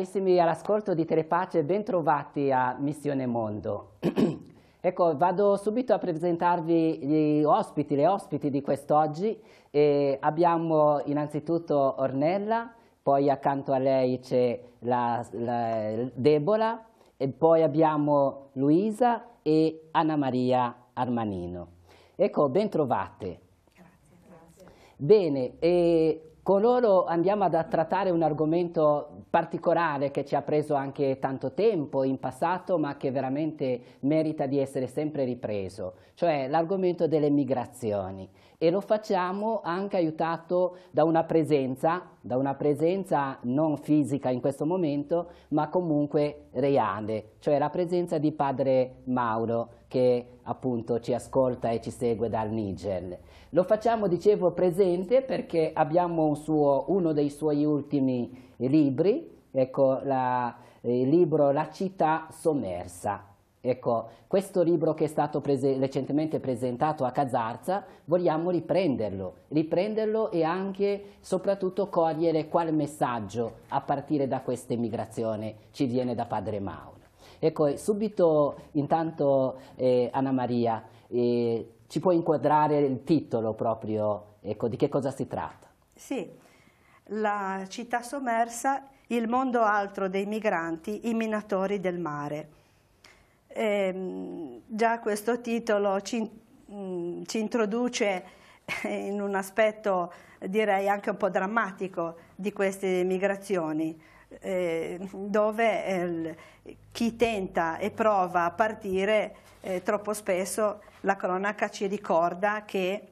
Carissimi all'ascolto di Telepace, bentrovati a Missione Mondo. ecco, vado subito a presentarvi gli ospiti, le ospiti di quest'oggi. abbiamo innanzitutto Ornella, poi accanto a lei c'è la, la, Debola, e poi abbiamo Luisa e Anna Maria Armanino. Ecco, bentrovate. Grazie. grazie. Bene, con loro andiamo ad trattare un argomento particolare che ci ha preso anche tanto tempo in passato ma che veramente merita di essere sempre ripreso, cioè l'argomento delle migrazioni e lo facciamo anche aiutato da una presenza, da una presenza non fisica in questo momento, ma comunque reale, cioè la presenza di padre Mauro che appunto ci ascolta e ci segue dal Niger. Lo facciamo, dicevo, presente perché abbiamo un suo, uno dei suoi ultimi libri, ecco la, il libro La città sommersa, Ecco, questo libro che è stato prese recentemente presentato a Cazarza, vogliamo riprenderlo, riprenderlo e anche, soprattutto, cogliere quale messaggio a partire da questa immigrazione ci viene da padre Mauro. Ecco, subito, intanto, eh, Anna Maria, eh, ci può inquadrare il titolo proprio, ecco, di che cosa si tratta? Sì, la città sommersa, il mondo altro dei migranti, i minatori del mare. Eh, già questo titolo ci, mh, mm, ci introduce eh, in un aspetto direi anche un po' drammatico di queste migrazioni, eh, dove eh, chi tenta e prova a partire eh, troppo spesso la cronaca ci ricorda che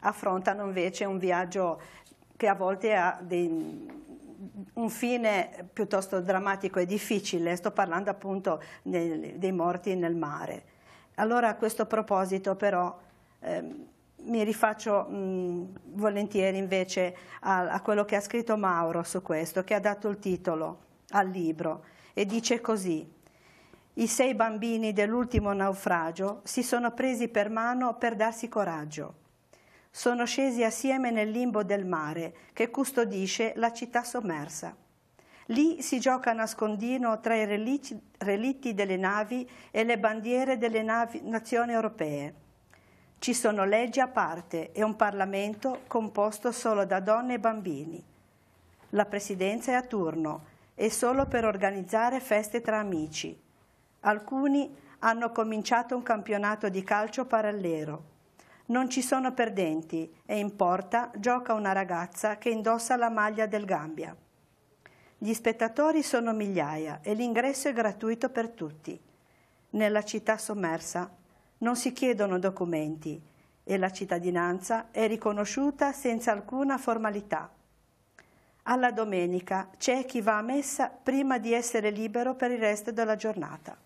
affrontano invece un viaggio che a volte ha dei, un fine piuttosto drammatico e difficile, sto parlando appunto nel, dei morti nel mare. Allora a questo proposito però ehm, mi rifaccio mh, volentieri invece a, a quello che ha scritto Mauro su questo, che ha dato il titolo al libro e dice così i sei bambini dell'ultimo naufragio si sono presi per mano per darsi coraggio sono scesi assieme nel limbo del mare che custodisce la città sommersa. Lì si gioca a nascondino tra i relitti, relitti delle navi e le bandiere delle navi, nazioni europee. Ci sono leggi a parte e un Parlamento composto solo da donne e bambini. La presidenza è a turno e solo per organizzare feste tra amici. Alcuni hanno cominciato un campionato di calcio parallelo non ci sono perdenti e in porta gioca una ragazza che indossa la maglia del Gambia. Gli spettatori sono migliaia e l'ingresso è gratuito per tutti. Nella città sommersa non si chiedono documenti e la cittadinanza è riconosciuta senza alcuna formalità. Alla domenica c'è chi va a messa prima di essere libero per il resto della giornata.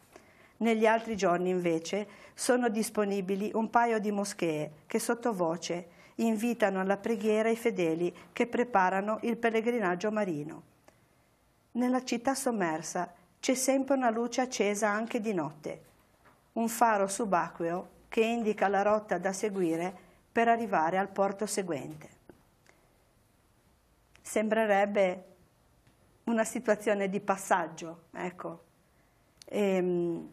Negli altri giorni invece sono disponibili un paio di moschee che sottovoce invitano alla preghiera i fedeli che preparano il pellegrinaggio marino. Nella città sommersa c'è sempre una luce accesa anche di notte, un faro subacqueo che indica la rotta da seguire per arrivare al porto seguente. Sembrerebbe una situazione di passaggio, ecco. Ehm,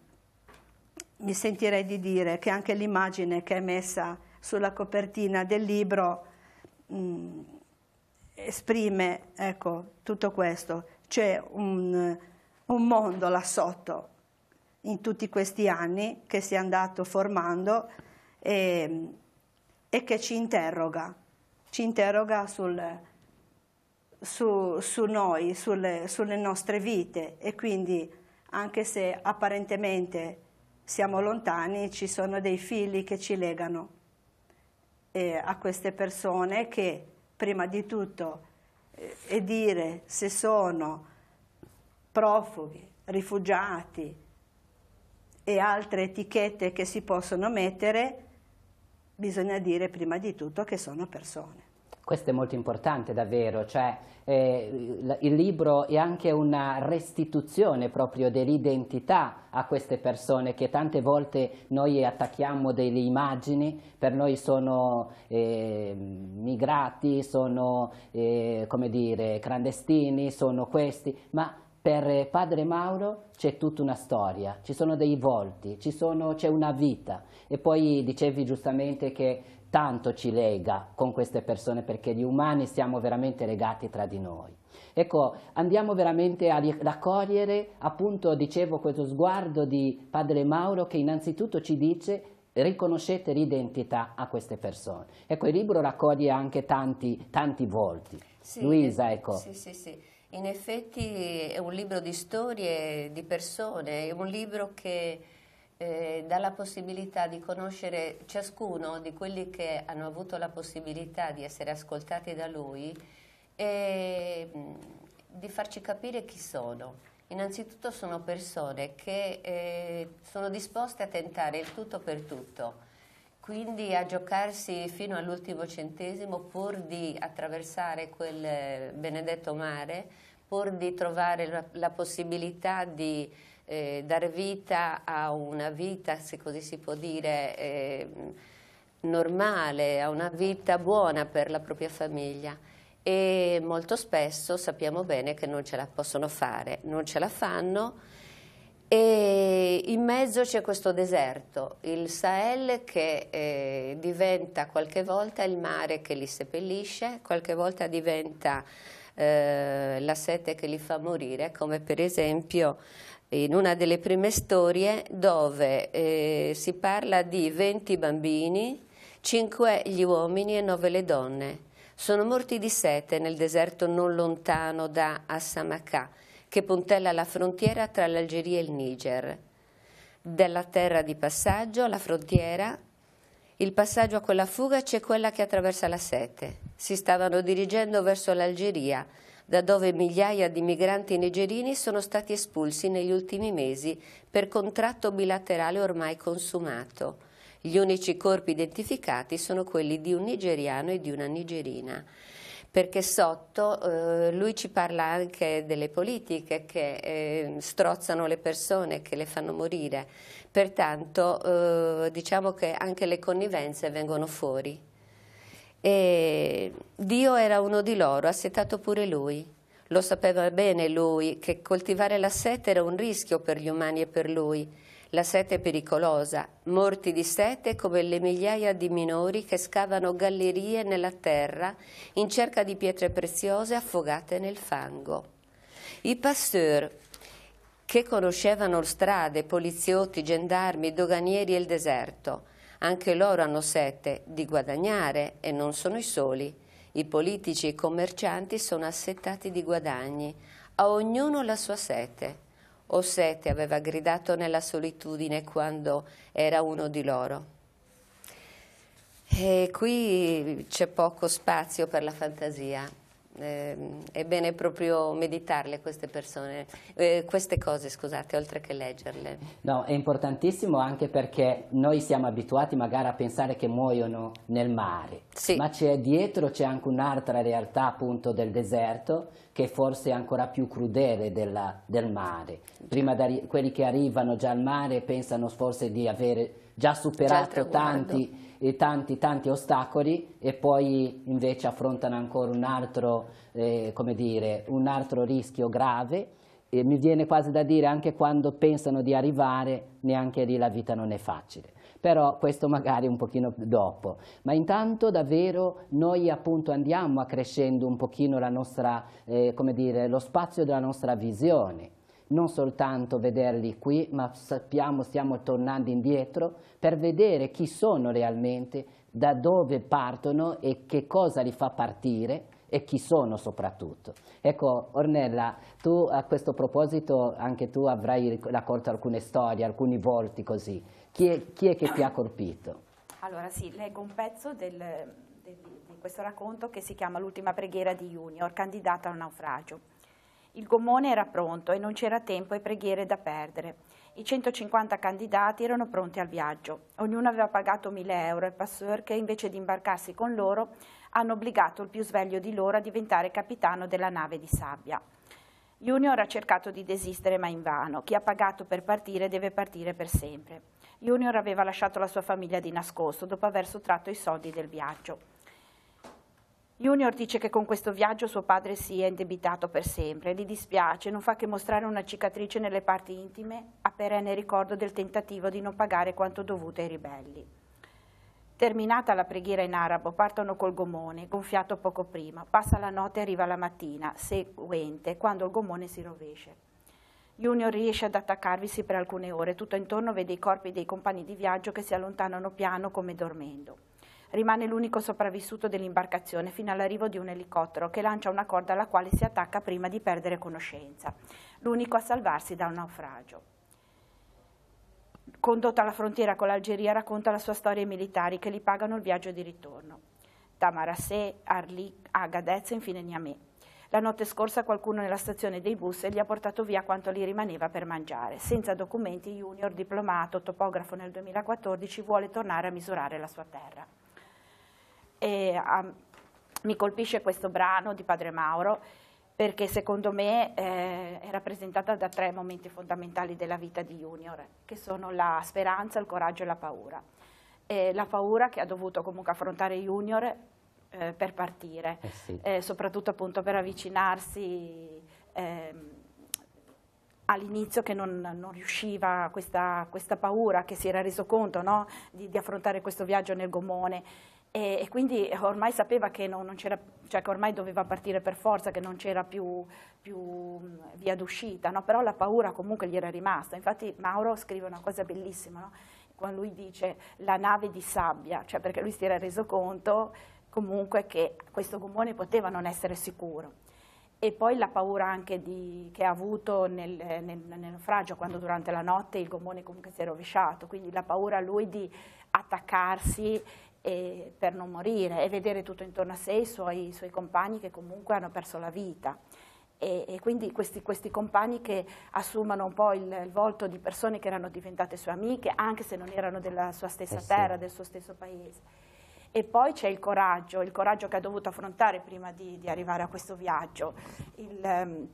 mi sentirei di dire che anche l'immagine che è messa sulla copertina del libro mh, mm, esprime ecco, tutto questo. C'è un, un mondo là sotto in tutti questi anni che si è andato formando e, e che ci interroga, ci interroga sul, su, su, noi, sulle, sulle nostre vite e quindi anche se apparentemente siamo lontani, ci sono dei fili che ci legano eh, a queste persone che prima di tutto eh, e dire se sono profughi, rifugiati e altre etichette che si possono mettere, bisogna dire prima di tutto che sono persone. Questo è molto importante davvero, cioè eh, il libro è anche una restituzione proprio dell'identità a queste persone che tante volte noi attacchiamo delle immagini, per noi sono eh, migrati, sono eh, come dire, clandestini, sono questi, ma per padre Mauro c'è tutta una storia, ci sono dei volti, c'è una vita e poi dicevi giustamente che tanto ci lega con queste persone perché gli umani siamo veramente legati tra di noi. Ecco, andiamo veramente a raccogliere, appunto, dicevo, questo sguardo di Padre Mauro che innanzitutto ci dice riconoscete l'identità a queste persone. Ecco, il libro raccoglie anche tanti, tanti volti. Sì, Luisa, ecco. Sì, sì, sì. In effetti è un libro di storie, di persone, è un libro che eh, dà la possibilità di conoscere ciascuno di quelli che hanno avuto la possibilità di essere ascoltati da lui e di farci capire chi sono. Innanzitutto sono persone che eh, sono disposte a tentare il tutto per tutto, quindi a giocarsi fino all'ultimo centesimo pur di attraversare quel eh, benedetto mare, pur di trovare la, la possibilità di eh, dar vita a una vita, se così si può dire, eh, normale, a una vita buona per la propria famiglia e molto spesso sappiamo bene che non ce la possono fare, non ce la fanno e in mezzo c'è questo deserto, il Sahel che eh, diventa qualche volta il mare che li seppellisce, qualche volta diventa eh, la sete che li fa morire, come per esempio in una delle prime storie dove eh, si parla di 20 bambini, 5 gli uomini e 9 le donne. Sono morti di sete nel deserto non lontano da Assamaka, che puntella la frontiera tra l'Algeria e il Niger. Della terra di passaggio alla frontiera, il passaggio a quella fuga c'è quella che attraversa la sete. Si stavano dirigendo verso l'Algeria, da dove migliaia di migranti nigerini sono stati espulsi negli ultimi mesi per contratto bilaterale ormai consumato. Gli unici corpi identificati sono quelli di un nigeriano e di una nigerina perché sotto eh, lui ci parla anche delle politiche che eh, strozzano le persone, che le fanno morire, pertanto eh, diciamo che anche le connivenze vengono fuori. E Dio era uno di loro, assetato pure lui. Lo sapeva bene lui che coltivare la sete era un rischio per gli umani e per lui. La sete è pericolosa, morti di sete come le migliaia di minori che scavano gallerie nella terra in cerca di pietre preziose affogate nel fango. I pasteur, che conoscevano strade, poliziotti, gendarmi, doganieri e il deserto, anche loro hanno sete di guadagnare e non sono i soli. I politici e i commercianti sono assettati di guadagni, a ognuno la sua sete. O sete aveva gridato nella solitudine quando era uno di loro. E qui c'è poco spazio per la fantasia eh, è bene proprio meditarle queste persone, eh, queste cose scusate, oltre che leggerle. No, è importantissimo anche perché noi siamo abituati magari a pensare che muoiono nel mare, sì. ma c'è dietro c'è anche un'altra realtà appunto del deserto che forse è ancora più crudele della, del mare. Prima quelli che arrivano già al mare pensano forse di avere già superato già tanti, eh, tanti, tanti ostacoli e poi invece affrontano ancora un altro, eh, come dire, un altro rischio grave e mi viene quasi da dire anche quando pensano di arrivare neanche lì la vita non è facile però questo magari un pochino dopo. Ma intanto davvero noi appunto andiamo accrescendo un pochino nostra, eh, dire, lo spazio della nostra visione non soltanto vederli qui, ma sappiamo, stiamo tornando indietro per vedere chi sono realmente, da dove partono e che cosa li fa partire e chi sono soprattutto. Ecco, Ornella, tu a questo proposito anche tu avrai raccolto alcune storie, alcuni volti così. Chi è, chi è che ti ha colpito? Allora sì, leggo un pezzo del, del, di questo racconto che si chiama L'ultima preghiera di Junior, candidato al naufragio. Il gommone era pronto e non c'era tempo e preghiere da perdere. I 150 candidati erano pronti al viaggio. Ognuno aveva pagato 1000 euro e Passeur che invece di imbarcarsi con loro hanno obbligato il più sveglio di loro a diventare capitano della nave di sabbia. Junior ha cercato di desistere ma invano. Chi ha pagato per partire deve partire per sempre. Junior aveva lasciato la sua famiglia di nascosto dopo aver sottratto i soldi del viaggio. Junior dice che con questo viaggio suo padre si è indebitato per sempre, gli dispiace, non fa che mostrare una cicatrice nelle parti intime a perenne ricordo del tentativo di non pagare quanto dovuto ai ribelli. Terminata la preghiera in arabo, partono col gomone, gonfiato poco prima, passa la notte e arriva la mattina seguente, quando il gomone si rovesce. Junior riesce ad attaccarvisi per alcune ore, tutto intorno vede i corpi dei compagni di viaggio che si allontanano piano come dormendo. Rimane l'unico sopravvissuto dell'imbarcazione fino all'arrivo di un elicottero che lancia una corda alla quale si attacca prima di perdere conoscenza, l'unico a salvarsi da un naufragio condotta alla frontiera con l'Algeria, racconta la sua storia ai militari che gli pagano il viaggio di ritorno. Tamarassé, Arli, Agadez e infine Niamey. La notte scorsa qualcuno nella stazione dei bus gli ha portato via quanto gli rimaneva per mangiare. Senza documenti, Junior, diplomato, topografo nel 2014, vuole tornare a misurare la sua terra. E, um, mi colpisce questo brano di Padre Mauro perché secondo me eh, è rappresentata da tre momenti fondamentali della vita di Junior, che sono la speranza, il coraggio e la paura. E la paura che ha dovuto comunque affrontare Junior eh, per partire, eh sì. Eh, soprattutto appunto per avvicinarsi ehm, all'inizio che non, non riusciva questa, questa, paura che si era reso conto no? di, di affrontare questo viaggio nel gomone e, e quindi ormai sapeva che, no, cioè che ormai doveva partire per forza, che non c'era più, più, mm, via d'uscita, no? però la paura comunque gli era rimasta. Infatti Mauro scrive una cosa bellissima, no? quando lui dice la nave di sabbia, cioè perché lui si era reso conto comunque che questo gommone poteva non essere sicuro e poi la paura anche di, che ha avuto nel, nel, nel, naufragio, quando durante la notte il gommone comunque si è rovesciato, quindi la paura lui di attaccarsi e, per non morire e vedere tutto intorno a sé i suoi, i suoi compagni che comunque hanno perso la vita. E, e quindi questi, questi, compagni che assumono un po' il, il, volto di persone che erano diventate sue amiche, anche se non erano della sua stessa eh terra, del suo stesso paese. E poi c'è il coraggio, il coraggio che ha dovuto affrontare prima di, di arrivare a questo viaggio. Il, um,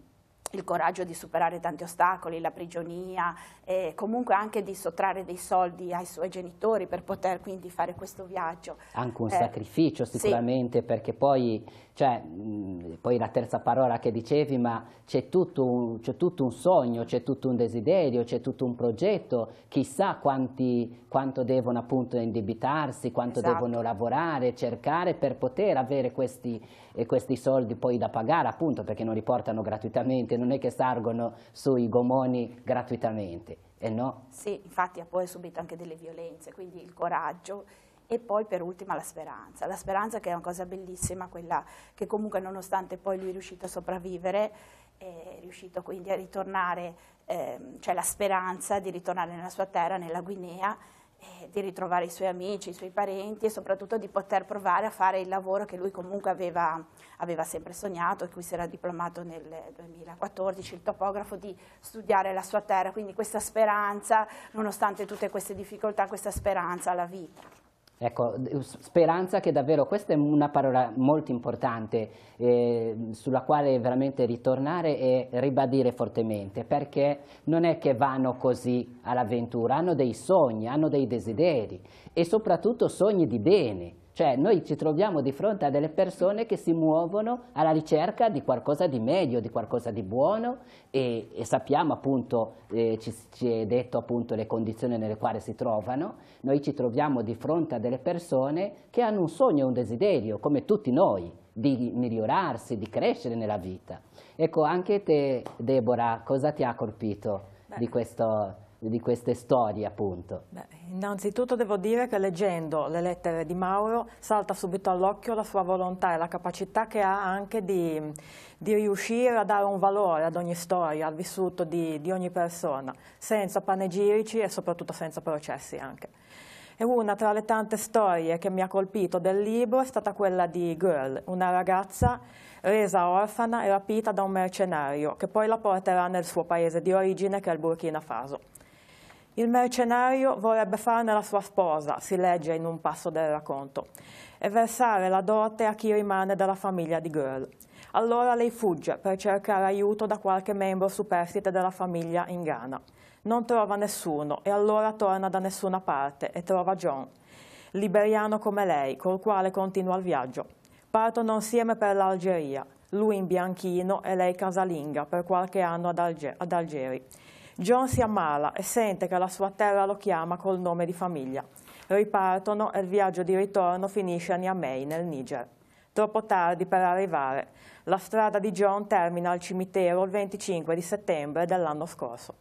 il coraggio di superare tanti ostacoli, la prigionia, e comunque anche di sottrarre dei soldi ai suoi genitori per poter quindi fare questo viaggio. Anche un eh, sacrificio sicuramente sì. perché poi cioè, mm, poi la terza parola che dicevi, ma c'è tutto, un, tutto un sogno, c'è tutto un desiderio, c'è tutto un progetto, chissà quanti, quanto devono appunto indebitarsi, quanto esatto. devono lavorare, cercare per poter avere questi, eh, questi, soldi poi da pagare, appunto perché non li portano gratuitamente, non è che salgono sui gomoni gratuitamente, eh no? Sì, infatti ha poi subito anche delle violenze, quindi il coraggio e poi per ultima la speranza, la speranza che è una cosa bellissima, quella che comunque nonostante poi lui è riuscito a sopravvivere, è riuscito quindi a ritornare, ehm, cioè la speranza di ritornare nella sua terra, nella Guinea, eh, di ritrovare i suoi amici, i suoi parenti e soprattutto di poter provare a fare il lavoro che lui comunque aveva, aveva sempre sognato e cui si era diplomato nel 2014, il topografo, di studiare la sua terra, quindi questa speranza, nonostante tutte queste difficoltà, questa speranza alla vita. Ecco, speranza che davvero questa è una parola molto importante eh, sulla quale veramente ritornare e ribadire fortemente perché non è che vanno così all'avventura, hanno dei sogni, hanno dei desideri e soprattutto sogni di bene cioè noi ci troviamo di fronte a delle persone che si muovono alla ricerca di qualcosa di meglio, di qualcosa di buono e, e sappiamo appunto, eh, ci, ci, è detto appunto le condizioni nelle quali si trovano, noi ci troviamo di fronte a delle persone che hanno un sogno e un desiderio, come tutti noi, di migliorarsi, di crescere nella vita. Ecco, anche te Deborah, cosa ti ha colpito Beh. di questo di queste storie appunto? Beh, innanzitutto devo dire che leggendo le lettere di Mauro salta subito all'occhio la sua volontà e la capacità che ha anche di, di, riuscire a dare un valore ad ogni storia, al vissuto di, di ogni persona, senza panegirici e soprattutto senza processi anche. E una tra le tante storie che mi ha colpito del libro è stata quella di Girl, una ragazza resa orfana e rapita da un mercenario che poi la porterà nel suo paese di origine che è il Burkina Faso. Il mercenario vorrebbe farne la sua sposa, si legge in un passo del racconto, e versare la dote a chi rimane dalla famiglia di Girl. Allora lei fugge per cercare aiuto da qualche membro superstite della famiglia in Ghana. Non trova nessuno e allora torna da nessuna parte e trova John, liberiano come lei, col quale continua il viaggio. Partono insieme per l'Algeria, lui in bianchino e lei casalinga per qualche anno ad, Alge ad Algeri. John si ammala e sente che la sua terra lo chiama col nome di famiglia. Ripartono e il viaggio di ritorno finisce a Niamey, nel Niger. Troppo tardi per arrivare. La strada di John termina al cimitero il 25 di settembre dell'anno scorso.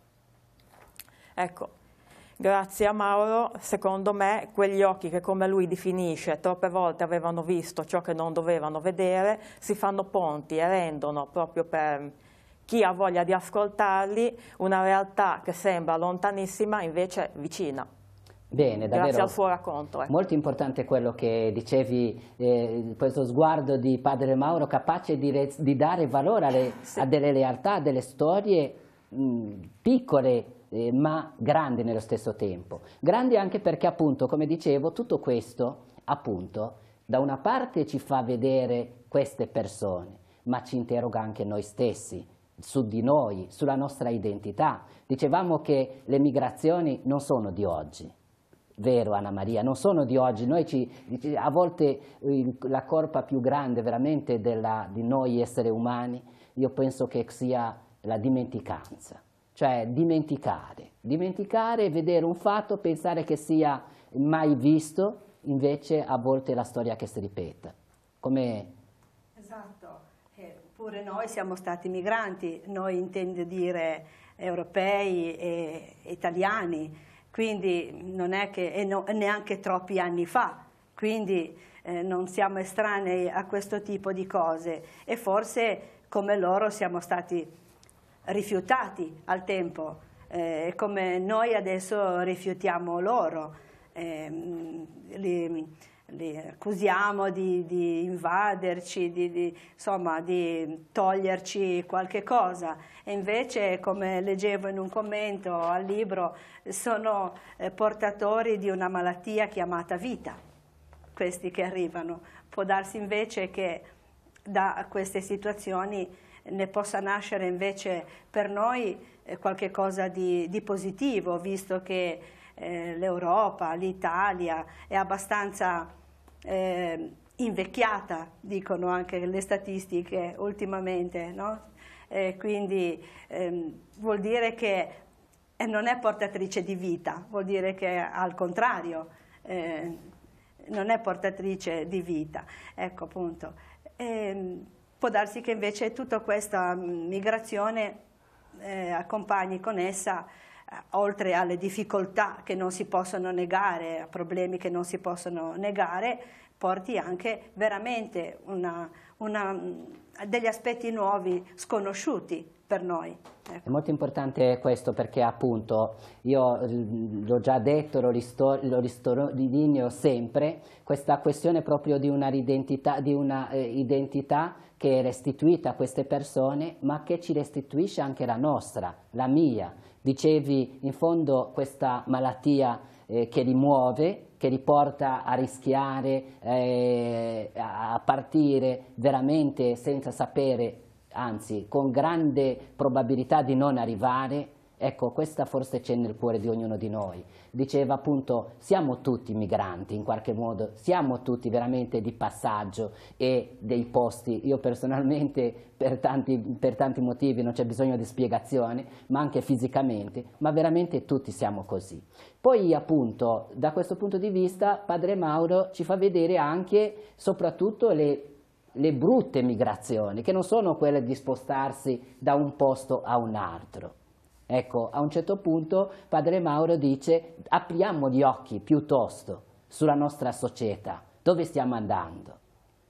Ecco, Grazie a Mauro, secondo me, quegli occhi che come lui definisce troppe volte avevano visto ciò che non dovevano vedere, si fanno ponti e rendono proprio per chi ha voglia di ascoltarli, una realtà che sembra lontanissima invece vicina. Bene, davvero. Grazie al suo racconto. Eh. Molto importante quello che dicevi, eh, questo sguardo di padre Mauro capace di, di dare valore alle, sì. a delle realtà, a delle storie mh, piccole eh, ma grandi nello stesso tempo. Grandi anche perché appunto, come dicevo, tutto questo appunto da una parte ci fa vedere queste persone, ma ci interroga anche noi stessi su di noi, sulla nostra identità. Dicevamo che le migrazioni non sono di oggi, vero Anna Maria, non sono di oggi, noi ci, a volte la colpa più grande veramente della, di noi esseri umani, io penso che sia la dimenticanza, cioè dimenticare, dimenticare, e vedere un fatto, pensare che sia mai visto, invece a volte la storia che si ripete, come Pure noi siamo stati migranti, noi intendo dire europei e italiani, quindi non è che e no, neanche troppi anni fa, quindi eh, non siamo estranei a questo tipo di cose e forse come loro siamo stati rifiutati al tempo, eh, come noi adesso rifiutiamo loro. Eh, li, li accusiamo di, di invaderci, di, di, insomma, di toglierci qualche cosa. E invece, come leggevo in un commento al libro, sono eh, portatori di una malattia chiamata vita, questi che arrivano. Può darsi invece che da queste situazioni ne possa nascere invece per noi eh, qualche cosa di, di positivo, visto che eh, l'Europa, l'Italia è abbastanza eh, invecchiata, dicono anche le statistiche ultimamente, no? eh, quindi ehm, vuol dire che non è portatrice di vita, vuol dire che al contrario eh, non è portatrice di vita, ecco appunto. E, ehm, può darsi che invece tutta questa mm, migrazione eh, accompagni con essa eh, oltre alle difficoltà che non si possono negare, a problemi che non si possono negare, porti anche veramente una, una, mm, degli aspetti nuovi, sconosciuti per noi. Ecco. È molto importante questo perché appunto io mm, l'ho già detto, lo, ristor- lo ristorinio sempre, questa questione proprio di una, di una eh, identità che è restituita a queste persone ma che ci restituisce anche la nostra, la mia Dicevi, in fondo questa malattia eh, che li muove, che li porta a rischiare, eh, a partire veramente senza sapere, anzi con grande probabilità di non arrivare, Ecco, questa forse c'è nel cuore di ognuno di noi. Diceva appunto, siamo tutti migranti in qualche modo, siamo tutti veramente di passaggio e dei posti. Io personalmente per tanti, per tanti motivi non c'è bisogno di spiegazioni, ma anche fisicamente, ma veramente tutti siamo così. Poi appunto, da questo punto di vista, Padre Mauro ci fa vedere anche, soprattutto le le brutte migrazioni, che non sono quelle di spostarsi da un posto a un altro. Ecco, a un certo punto padre Mauro dice apriamo gli occhi piuttosto sulla nostra società, dove stiamo andando.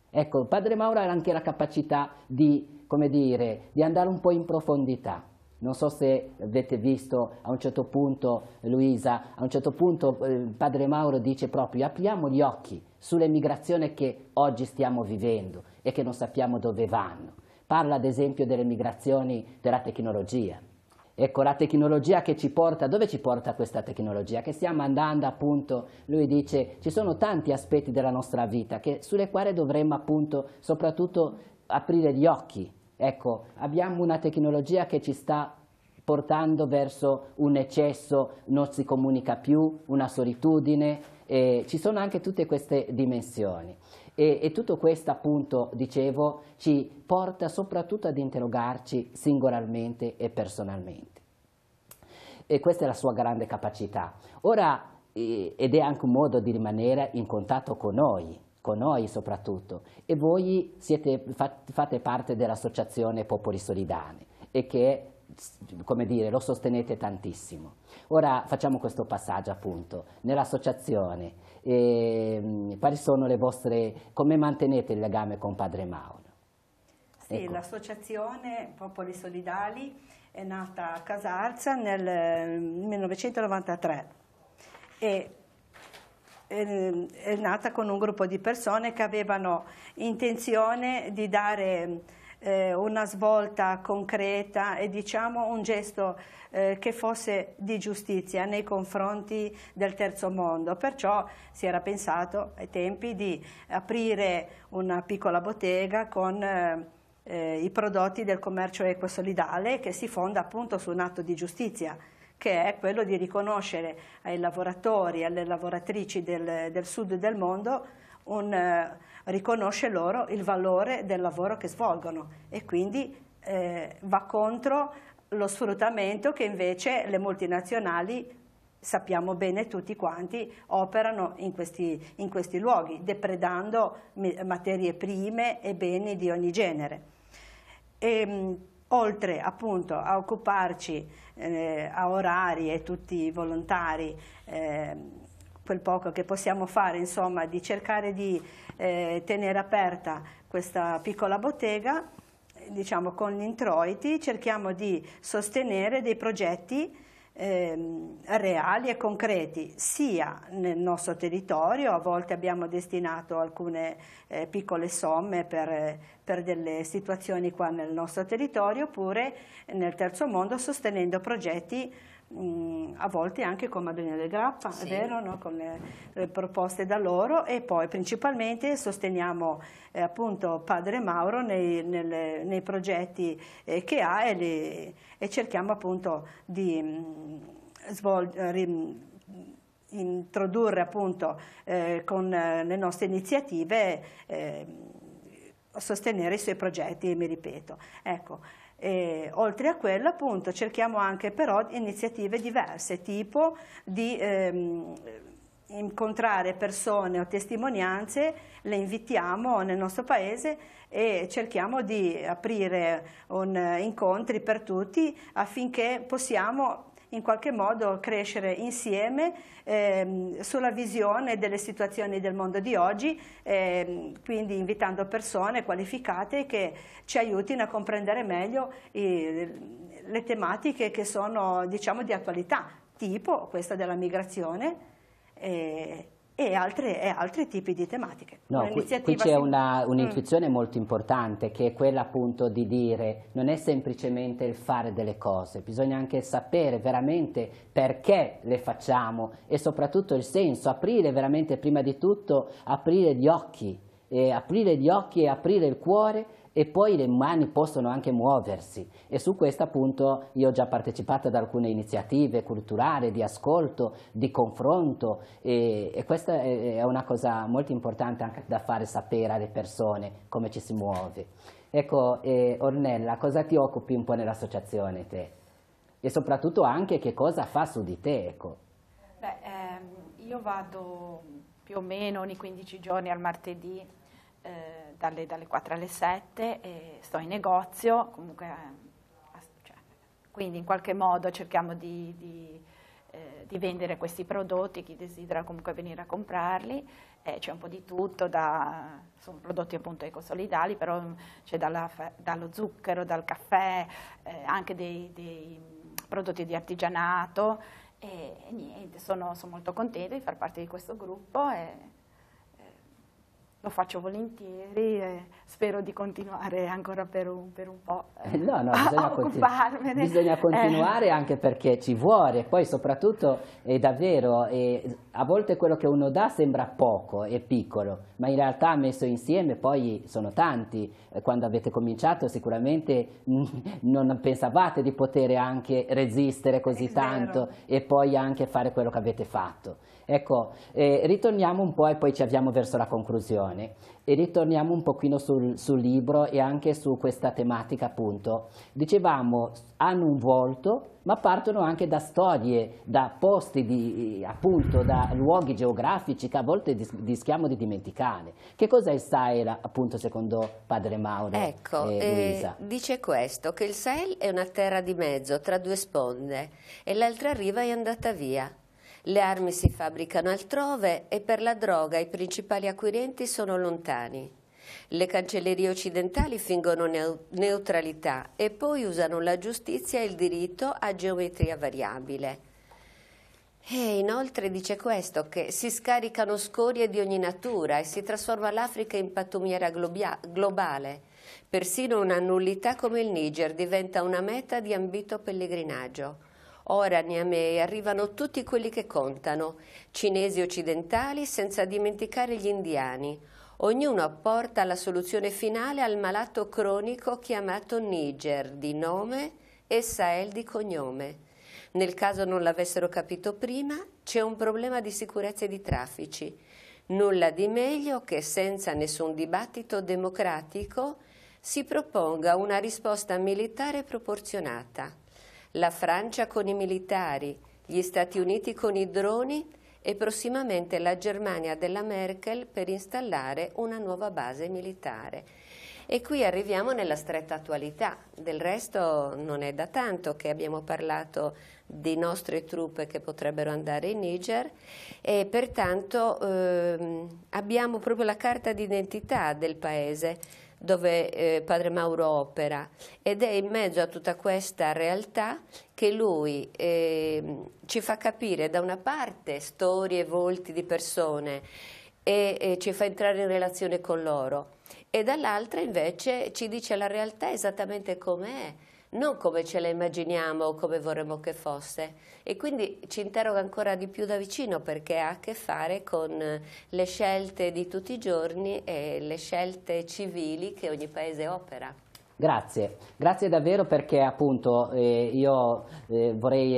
Ecco, padre Mauro ha anche la capacità di, come dire, di andare un po' in profondità. Non so se avete visto a un certo punto, Luisa, a un certo punto eh, padre Mauro dice proprio apriamo gli occhi sull'emigrazione che oggi stiamo vivendo e che non sappiamo dove vanno. Parla ad esempio delle migrazioni della tecnologia Ecco la tecnologia che ci porta, dove ci porta questa tecnologia? Che stiamo andando appunto, lui dice, ci sono tanti aspetti della nostra vita che, sulle quali dovremmo appunto soprattutto aprire gli occhi. Ecco, abbiamo una tecnologia che ci sta portando verso un eccesso, non si comunica più, una solitudine, eh, ci sono anche tutte queste dimensioni. E, e, tutto questo appunto, dicevo, ci porta soprattutto ad interrogarci singolarmente e personalmente. E questa è la sua grande capacità. Ora, eh, ed è anche un modo di rimanere in contatto con noi, con noi soprattutto, e voi siete, fate parte dell'associazione Popoli Solidane e che come dire, lo sostenete tantissimo. Ora facciamo questo passaggio appunto, nell'associazione, ehm, quali sono le vostre, come mantenete il legame con Padre Mauro? Sì, ecco. l'associazione Popoli Solidali è nata a Casarza nel 1993 e ehm, è nata con un gruppo di persone che avevano intenzione di dare eh, una svolta concreta e diciamo un gesto eh, che fosse di giustizia nei confronti del terzo mondo. Perciò si era pensato ai tempi di aprire una piccola bottega con... Eh, eh i prodotti del commercio equo solidale che si fonda appunto su un atto di giustizia che è quello di riconoscere ai lavoratori e alle lavoratrici del, del sud del mondo un, eh, riconosce loro il valore del lavoro che svolgono e quindi eh, va contro lo sfruttamento che invece le multinazionali sappiamo bene tutti quanti operano in questi, in questi luoghi depredando materie prime e beni di ogni genere. E, ehm, oltre appunto a occuparci eh, a orari e tutti i volontari eh, quel poco che possiamo fare, insomma, di cercare di eh, tenere aperta questa piccola bottega, diciamo con gli introiti, cerchiamo di sostenere dei progetti Ehm, reali e concreti sia nel nostro territorio, a volte abbiamo destinato alcune eh, piccole somme per, per, delle situazioni qua nel nostro territorio, oppure nel terzo mondo sostenendo progetti Mm, a volte anche con Madonna del Grappa, sì. è vero, no? con le, le, proposte da loro e poi principalmente sosteniamo eh, appunto Padre Mauro nei, nelle, nei progetti eh, che ha e, le, e, cerchiamo appunto di mh, mm, svolgere mm, introdurre appunto eh, con eh, le nostre iniziative eh, sostenere i suoi progetti, mi ripeto. Ecco, e, oltre a quello appunto cerchiamo anche però iniziative diverse, tipo di ehm, incontrare persone o testimonianze, le invitiamo nel nostro paese e cerchiamo di aprire un, eh, incontri per tutti affinché possiamo in qualche modo crescere insieme ehm, sulla visione delle situazioni del mondo di oggi, ehm, quindi invitando persone qualificate che ci aiutino a comprendere meglio i, le tematiche che sono diciamo, di attualità, tipo questa della migrazione. Eh, e altre, e altri tipi di tematiche. No, qui, qui c'è un'intuizione mm. molto importante che è quella appunto di dire non è semplicemente il fare delle cose, bisogna anche sapere veramente perché le facciamo e soprattutto il senso, aprire veramente prima di tutto, aprire gli occhi, eh, aprire gli occhi e aprire il cuore e poi le mani possono anche muoversi e su questo appunto io ho già partecipato ad alcune iniziative culturali di ascolto, di confronto e, e questa è una cosa molto importante anche da fare sapere alle persone come ci si muove. Ecco, eh, Ornella, cosa ti occupi un po' nell'associazione te? E soprattutto anche che cosa fa su di te, ecco? Beh, ehm, io vado più o meno ogni 15 giorni al martedì eh, dalle, dalle, 4 alle 7 e sto in negozio, comunque, eh, cioè, quindi in qualche modo cerchiamo di, di, eh, di, vendere questi prodotti, chi desidera comunque venire a comprarli, eh, c'è un po' di tutto, da, sono prodotti appunto ecosolidali, però mm, c'è dallo zucchero, dal caffè, eh, anche dei, dei prodotti di artigianato e niente, sono, sono molto contenta di far parte di questo gruppo. E, lo faccio volentieri e spero di continuare ancora per un, per un po' eh, no, no, ah, bisogna occuparmene. Bisogna eh. continuare eh. anche perché ci vuole, poi soprattutto è davvero è a volte quello che uno dà sembra poco e piccolo, ma in realtà messo insieme poi sono tanti. Eh, quando avete cominciato sicuramente non pensavate di poter anche resistere così tanto e poi anche fare quello che avete fatto. Ecco, eh, ritorniamo un po' e poi ci avviamo verso la conclusione. E ritorniamo un pochino sul, sul, libro e anche su questa tematica appunto. Dicevamo, hanno un volto, ma partono anche da storie, da posti, di, appunto, da luoghi geografici che a volte rischiamo di dimenticare. Che cosa è il Sahel, appunto, secondo padre Mauro Ecco, eh, dice questo, che il Sahel è una terra di mezzo, tra due sponde, e l'altra riva è andata via. Le armi si fabbricano altrove e per la droga i principali acquirenti sono lontani. Le cancellerie occidentali fingono neutralità e poi usano la giustizia e il diritto a geometria variabile. E inoltre dice questo, che si scaricano scorie di ogni natura e si trasforma l'Africa in pattumiera globale. Persino una nullità come il Niger diventa una meta di ambito pellegrinaggio. Ora Niamey arrivano tutti quelli che contano, cinesi occidentali senza dimenticare gli indiani. Ognuno apporta la soluzione finale al malato cronico chiamato Niger, di nome e Sahel di cognome. Nel caso non l'avessero capito prima, c'è un problema di sicurezza e di traffici. Nulla di meglio che senza nessun dibattito democratico si proponga una risposta militare proporzionata la Francia con i militari, gli Stati Uniti con i droni e prossimamente la Germania della Merkel per installare una nuova base militare. E qui arriviamo nella stretta attualità, del resto non è da tanto che abbiamo parlato di nostre truppe che potrebbero andare in Niger e pertanto ehm, abbiamo proprio la carta d'identità del paese dove eh, Padre Mauro opera ed è in mezzo a tutta questa realtà che lui eh, ci fa capire da una parte storie, volti di persone e, e ci fa entrare in relazione con loro e dall'altra invece ci dice la realtà esattamente com'è non come ce la immaginiamo o come vorremmo che fosse e quindi ci interroga ancora di più da vicino perché ha a che fare con eh, le scelte di tutti i giorni e le scelte civili che ogni paese opera. Grazie, grazie davvero perché appunto eh, io eh, vorrei,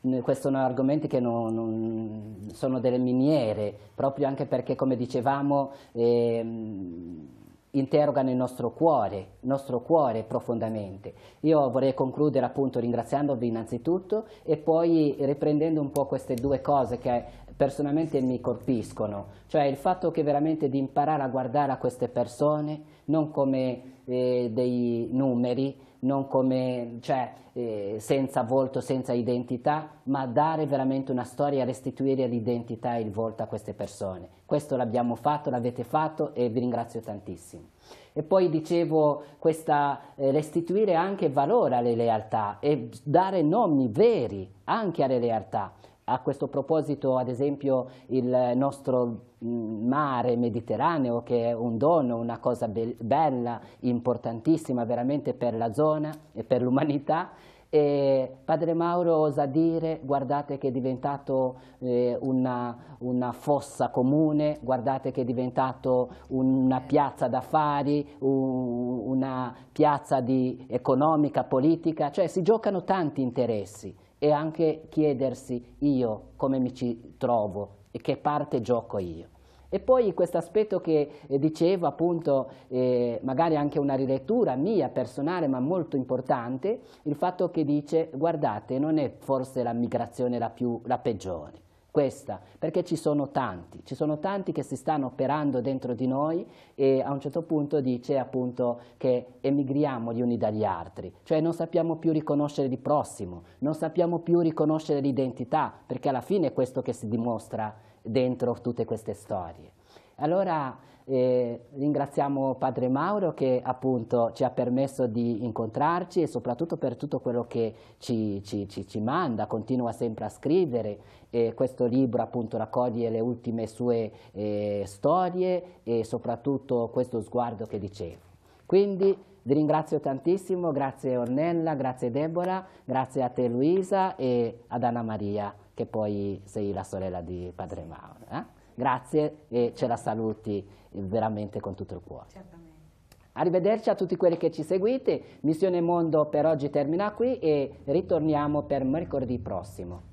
eh, questi sono argomenti che non, non sono delle miniere, proprio anche perché come dicevamo ehm, interrogano il nostro cuore, il nostro cuore profondamente. Io vorrei concludere appunto ringraziandovi innanzitutto e poi riprendendo un po' queste due cose che personalmente mi colpiscono, cioè il fatto che veramente di imparare a guardare a queste persone non come eh, dei numeri, non come, cioè, eh, senza volto, senza identità, ma dare veramente una storia, restituire l'identità e il volto a queste persone. Questo l'abbiamo fatto, l'avete fatto e vi ringrazio tantissimo. E poi dicevo, questa, eh, restituire anche valore alle lealtà e dare nomi veri anche alle lealtà. A questo proposito, ad esempio, il nostro mare mediterraneo che è un dono, una cosa be bella, importantissima veramente per la zona e per l'umanità. e padre Mauro osa dire, guardate che è diventato eh, una, una, fossa comune, guardate che è diventato una piazza d'affari, un, una piazza di economica, politica, cioè si giocano tanti interessi e anche chiedersi io come mi ci trovo e che parte gioco io. E poi questo aspetto che eh, dicevo appunto, eh, magari anche una rilettura mia personale ma molto importante, il fatto che dice guardate non è forse la migrazione la, più, la peggiore, questa, perché ci sono tanti, ci sono tanti che si stanno operando dentro di noi e a un certo punto dice appunto che emigriamo gli uni dagli altri, cioè non sappiamo più riconoscere il prossimo, non sappiamo più riconoscere l'identità, perché alla fine è questo che si dimostra dentro tutte queste storie. Allora eh, ringraziamo Padre Mauro che appunto ci ha permesso di incontrarci e soprattutto per tutto quello che ci, ci, ci, ci manda, continua sempre a scrivere. Eh, questo libro appunto raccoglie le ultime sue eh, storie e soprattutto questo sguardo che dicevo. Quindi vi ringrazio tantissimo, grazie Ornella, grazie Deborah, grazie a te Luisa e ad Anna Maria che poi sei la sorella di Padre Mauro. Eh? Grazie e ce la saluti veramente con tutto il cuore. Certamente. Arrivederci a tutti quelli che ci seguite, Missione Mondo per oggi termina qui e ritorniamo per mercoledì prossimo.